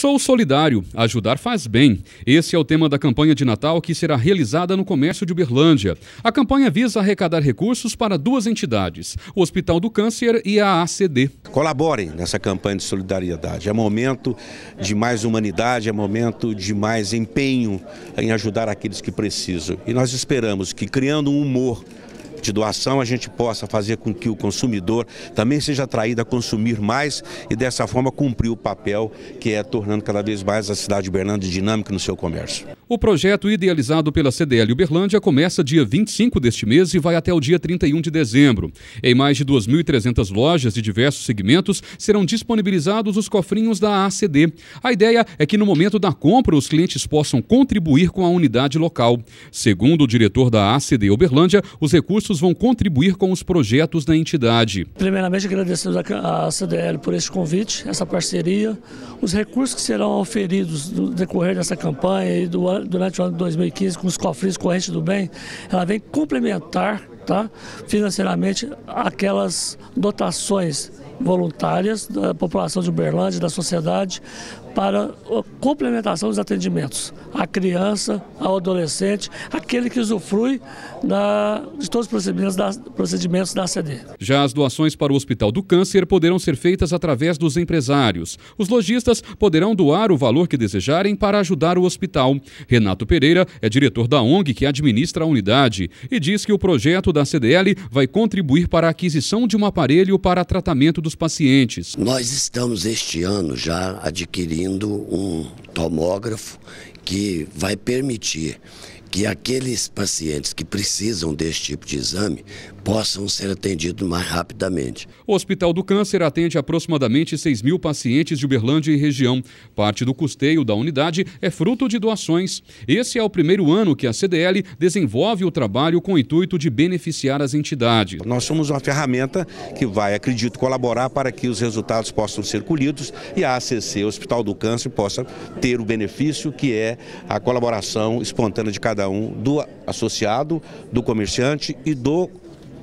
Sou solidário, ajudar faz bem. Esse é o tema da campanha de Natal que será realizada no comércio de Uberlândia. A campanha visa arrecadar recursos para duas entidades, o Hospital do Câncer e a ACD. Colaborem nessa campanha de solidariedade. É momento de mais humanidade, é momento de mais empenho em ajudar aqueles que precisam. E nós esperamos que, criando um humor de doação, a gente possa fazer com que o consumidor também seja atraído a consumir mais e dessa forma cumprir o papel que é tornando cada vez mais a cidade de Uberlândia dinâmica no seu comércio. O projeto idealizado pela CDL Uberlândia começa dia 25 deste mês e vai até o dia 31 de dezembro. Em mais de 2.300 lojas de diversos segmentos serão disponibilizados os cofrinhos da ACD. A ideia é que no momento da compra os clientes possam contribuir com a unidade local. Segundo o diretor da ACD Uberlândia, os recursos vão contribuir com os projetos da entidade. Primeiramente, agradecemos à CDL por este convite, essa parceria, os recursos que serão oferidos no decorrer dessa campanha e durante o ano de 2015 com os cofres correntes do bem, ela vem complementar tá, financeiramente aquelas dotações voluntárias da população de Uberlândia, da sociedade, para complementação dos atendimentos à criança, ao adolescente, aquele que usufrui da, de todos os procedimentos da, procedimentos da CD. Já as doações para o Hospital do Câncer poderão ser feitas através dos empresários. Os lojistas poderão doar o valor que desejarem para ajudar o hospital. Renato Pereira é diretor da ONG que administra a unidade e diz que o projeto da CDL vai contribuir para a aquisição de um aparelho para tratamento do dos pacientes. Nós estamos este ano já adquirindo um tomógrafo que vai permitir que aqueles pacientes que precisam deste tipo de exame possam ser atendidos mais rapidamente. O Hospital do Câncer atende aproximadamente 6 mil pacientes de Uberlândia e região. Parte do custeio da unidade é fruto de doações. Esse é o primeiro ano que a CDL desenvolve o trabalho com o intuito de beneficiar as entidades. Nós somos uma ferramenta que vai, acredito, colaborar para que os resultados possam ser colhidos e a ACC, o Hospital do Câncer, possa ter o benefício que é a colaboração espontânea de cada cada um do associado, do comerciante e do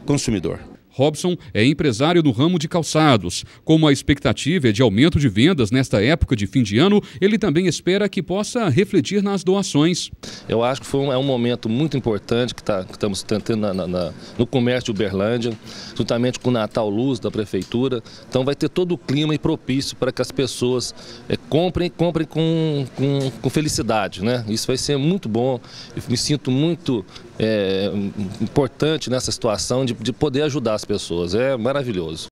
consumidor. Robson é empresário no ramo de calçados. Como a expectativa é de aumento de vendas nesta época de fim de ano, ele também espera que possa refletir nas doações. Eu acho que foi um, é um momento muito importante que, tá, que estamos tentando na, na, na, no comércio de Uberlândia, juntamente com o Natal Luz da Prefeitura. Então vai ter todo o clima e propício para que as pessoas é, comprem, comprem com, com, com felicidade. Né? Isso vai ser muito bom. Eu me sinto muito é, importante nessa situação de, de poder ajudar as pessoas. É maravilhoso.